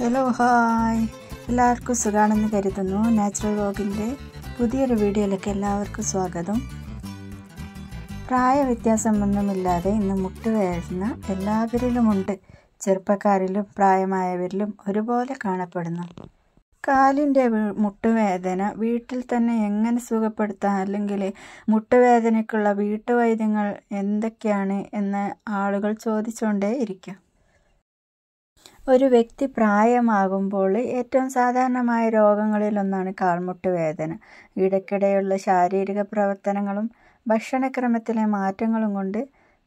Hello hi എല്ലാവർക്കും സുഖാണെന്ന് കരുതുന്നു natural വോഗിൻ്റെ പുതിയൊരു വീഡിയോയിലേക്ക് എല്ലാവർക്കും സ്വാഗതം പ്രായ വ്യത്യാസമൊന്നുമില്ലാതെ ഇന്ന് മുട്ടുവേദന എല്ലാവരിലുമുണ്ട് ചെറുപ്പക്കാരിലും പ്രായമായവരിലും ഒരുപോലെ കാണപ്പെടുന്നു കാലിൻ്റെ മുട്ടുവേദന വീട്ടിൽ തന്നെ എങ്ങനെ സുഖപ്പെടുത്താം അല്ലെങ്കിൽ മുട്ടുവേദനയ്ക്കുള്ള വീട്ടുവൈദ്യങ്ങൾ എന്തൊക്കെയാണ് എന്ന് ആളുകൾ ചോദിച്ചുകൊണ്ടേ ഇരിക്കും ഒരു വ്യക്തി പ്രായമാകുമ്പോൾ ഏറ്റവും സാധാരണമായ രോഗങ്ങളിലൊന്നാണ് കാൽമുട്ട് വേദന. ഇടയ്ക്കിടെയുള്ള ശാരീരിക പ്രവർത്തനങ്ങളും ഭക്ഷണക്രമത്തിലെ മാറ്റങ്ങളും കൊണ്ട്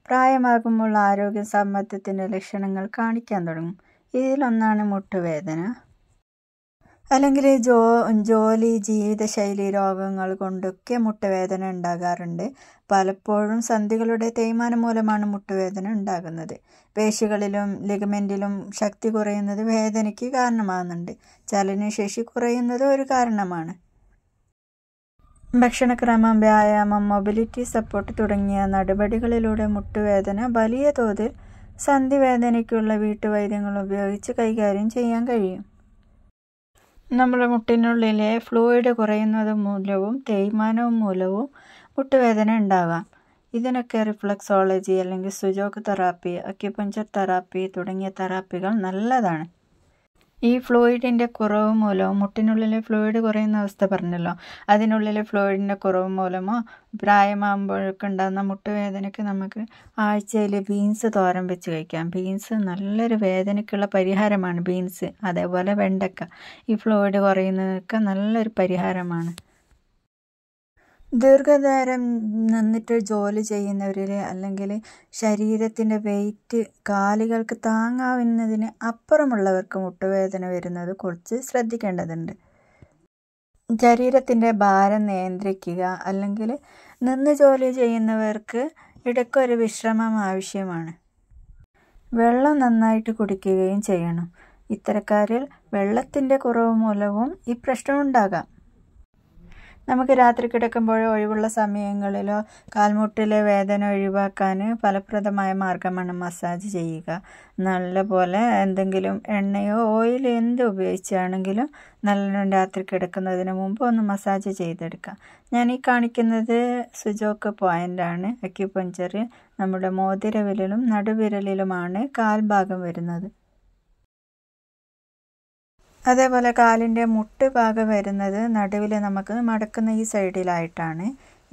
പ്രായമാകുമ്പോൾ ആരോഗ്യ സമ്മർദ്ദത്തിൻ്റെ ലക്ഷണങ്ങൾ കാണിക്കാൻ തുടങ്ങും. ഇതിലൊന്നാണ് മുട്ടുവേദന. അല്ലെങ്കിൽ ജോ ജോലി ജീവിതശൈലി രോഗങ്ങൾ കൊണ്ടൊക്കെ മുട്ടുവേദന ഉണ്ടാകാറുണ്ട് പലപ്പോഴും സന്ധികളുടെ തേയ്മാനം മൂലമാണ് മുട്ടുവേദന ഉണ്ടാകുന്നത് പേശികളിലും ലിഗമെൻറ്റിലും ശക്തി കുറയുന്നത് വേദനയ്ക്ക് കാരണമാകുന്നുണ്ട് ചലനശേഷി കുറയുന്നത് ഒരു കാരണമാണ് ഭക്ഷണക്രമം വ്യായാമം മൊബിലിറ്റി സപ്പോർട്ട് തുടങ്ങിയ നടപടികളിലൂടെ മുട്ടുവേദന വലിയ തോതിൽ സന്ധിവേദനയ്ക്കുള്ള വീട്ടുവൈദ്യങ്ങൾ ഉപയോഗിച്ച് കൈകാര്യം ചെയ്യാൻ കഴിയും നമ്മുടെ മുട്ടിനുള്ളിലെ ഫ്ലൂയിഡ് കുറയുന്നത് മൂലവും തേയ്മാനവും മൂലവും മുട്ടുവേദന ഉണ്ടാകാം ഇതിനൊക്കെ റിഫ്ലക്സോളജി അല്ലെങ്കിൽ സുജോക്ക് തെറാപ്പി അക്യുപഞ്ചർ തെറാപ്പി തുടങ്ങിയ തെറാപ്പികൾ നല്ലതാണ് ഈ ഫ്ലൂയിഡിൻ്റെ കുറവ് മൂലമോ മുട്ടിനുള്ളിലെ ഫ്ലൂയിഡ് കുറയുന്ന അവസ്ഥ പറഞ്ഞല്ലോ അതിനുള്ളിലെ ഫ്ലൂയിഡിൻ്റെ കുറവ് മൂലമോ പ്രായമാകുമ്പോഴൊക്കെ ഉണ്ടാകുന്ന മുട്ടുവേദനയ്ക്ക് നമുക്ക് ആഴ്ചയിൽ ബീൻസ് തോരൻ വെച്ച് കഴിക്കാം ബീൻസ് നല്ലൊരു വേദനയ്ക്കുള്ള പരിഹാരമാണ് ബീൻസ് അതേപോലെ വെണ്ടക്ക ഈ ഫ്ലൂയിഡ് കുറയുന്നതൊക്കെ നല്ലൊരു പരിഹാരമാണ് ദീർഘനേരം നിന്നിട്ട് ജോലി ചെയ്യുന്നവരിൽ അല്ലെങ്കിൽ ശരീരത്തിൻ്റെ വെയിറ്റ് കാലുകൾക്ക് താങ്ങാവുന്നതിന് അപ്പുറമുള്ളവർക്ക് മുട്ടുവേദന വരുന്നത് കുറച്ച് ശ്രദ്ധിക്കേണ്ടതുണ്ട് ശരീരത്തിൻ്റെ ഭാരം നിയന്ത്രിക്കുക അല്ലെങ്കിൽ നിന്ന് ജോലി ചെയ്യുന്നവർക്ക് ഇടയ്ക്കൊരു വിശ്രമം ആവശ്യമാണ് വെള്ളം നന്നായിട്ട് കുടിക്കുകയും ചെയ്യണം ഇത്തരക്കാരിൽ വെള്ളത്തിൻ്റെ കുറവ് മൂലവും ഈ പ്രശ്നമുണ്ടാകാം നമുക്ക് രാത്രി കിടക്കുമ്പോഴോ ഒഴിവുള്ള സമയങ്ങളിലോ കാൽമുട്ടിലെ വേദന ഒഴിവാക്കാൻ ഫലപ്രദമായ മാർഗമാണ് മസാജ് ചെയ്യുക നല്ലപോലെ എന്തെങ്കിലും എണ്ണയോ ഓയിൽ എന്ത് ഉപയോഗിച്ചാണെങ്കിലും നല്ലോണം രാത്രി കിടക്കുന്നതിന് മുമ്പ് ഒന്ന് മസാജ് ചെയ്തെടുക്കാം ഞാൻ ഈ കാണിക്കുന്നത് സുജോക്ക് പോയിൻ്റാണ് അക്യുപഞ്ചർ നമ്മുടെ മോതിരവിരലും നടുവിരലിലുമാണ് കാൽഭാഗം വരുന്നത് അതേപോലെ കാലിൻ്റെ മുട്ട് ഭാഗം വരുന്നത് നടുവിൽ നമുക്ക് മടക്കുന്ന ഈ സൈഡിലായിട്ടാണ്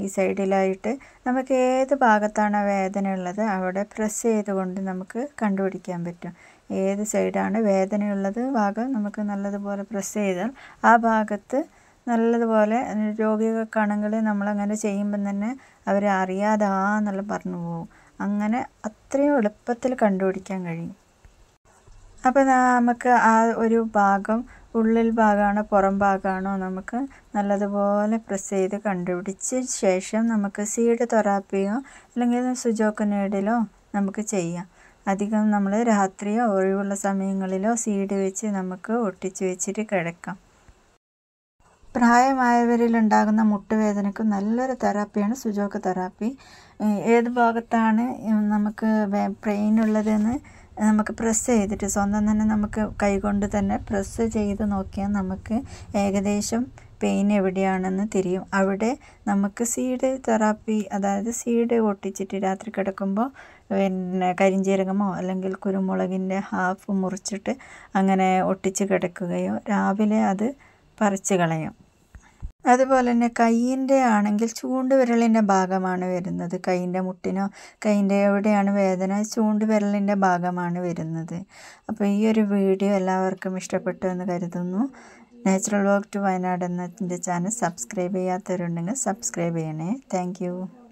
ഈ സൈഡിലായിട്ട് നമുക്ക് ഏത് ഭാഗത്താണ് വേദന ഉള്ളത് അവിടെ പ്രസ് ചെയ്തുകൊണ്ട് നമുക്ക് കണ്ടുപിടിക്കാൻ പറ്റും ഏത് സൈഡാണ് വേദനയുള്ളത് ഭാഗം നമുക്ക് നല്ലതുപോലെ പ്രസ് ചെയ്താൽ ആ ഭാഗത്ത് നല്ലതുപോലെ രോഗികൾക്കാണെങ്കിൽ നമ്മളങ്ങനെ ചെയ്യുമ്പം തന്നെ അവർ അറിയാതെ പറഞ്ഞു പോകും അങ്ങനെ അത്രയും എളുപ്പത്തിൽ കണ്ടുപിടിക്കാൻ കഴിയും അപ്പോൾ നമുക്ക് ആ ഒരു ഭാഗം ഉള്ളിൽ ഭാഗമാണോ പുറം ഭാഗമാണോ നമുക്ക് നല്ലതുപോലെ പ്രസ് ചെയ്ത് കണ്ടുപിടിച്ച ശേഷം നമുക്ക് സീഡ് തൊറാപ്പിയോ അല്ലെങ്കിൽ സുജോക്കനേഡിലോ നമുക്ക് ചെയ്യാം അധികം നമ്മൾ രാത്രിയോ ഒഴിവുള്ള സമയങ്ങളിലോ സീഡ് വെച്ച് നമുക്ക് ഒട്ടിച്ചു വെച്ചിട്ട് കിടക്കാം പ്രായമായവരിലുണ്ടാകുന്ന മുട്ടുവേദനയ്ക്ക് നല്ലൊരു തെറാപ്പിയാണ് സുജോക്ക് തെറാപ്പി ഏത് ഭാഗത്താണ് നമുക്ക് പെയിൻ ഉള്ളതെന്ന് നമുക്ക് പ്രസ് ചെയ്തിട്ട് സ്വന്തം തന്നെ നമുക്ക് കൈകൊണ്ട് തന്നെ പ്രസ് ചെയ്ത് നോക്കിയാൽ നമുക്ക് ഏകദേശം പെയിൻ എവിടെയാണെന്ന് തിരിയും അവിടെ നമുക്ക് സീഡ് തെറാപ്പി അതായത് സീഡ് ഒട്ടിച്ചിട്ട് രാത്രി കിടക്കുമ്പോൾ പിന്നെ കരിഞ്ചീരകമോ അല്ലെങ്കിൽ കുരുമുളകിൻ്റെ ഹാഫ് മുറിച്ചിട്ട് അങ്ങനെ ഒട്ടിച്ച് കിടക്കുകയോ രാവിലെ അത് പറിച്ച് കളയും അതുപോലെ തന്നെ കൈയിൻ്റെ ആണെങ്കിൽ ചൂണ്ടുവിരലിൻ്റെ ഭാഗമാണ് വരുന്നത് കൈയിൻ്റെ മുട്ടിനോ കൈയിൻ്റെ എവിടെയാണ് വേദന ചൂണ്ടുവിരലിൻ്റെ ഭാഗമാണ് വരുന്നത് അപ്പോൾ ഈ ഒരു വീഡിയോ എല്ലാവർക്കും ഇഷ്ടപ്പെട്ടു എന്ന് കരുതുന്നു നാച്ചുറൽ വർക്ക് ടു വയനാട് എന്നതിൻ്റെ ചാനൽ സബ്സ്ക്രൈബ് ചെയ്യാത്തവരുണ്ടെങ്കിൽ സബ്സ്ക്രൈബ് ചെയ്യണേ താങ്ക്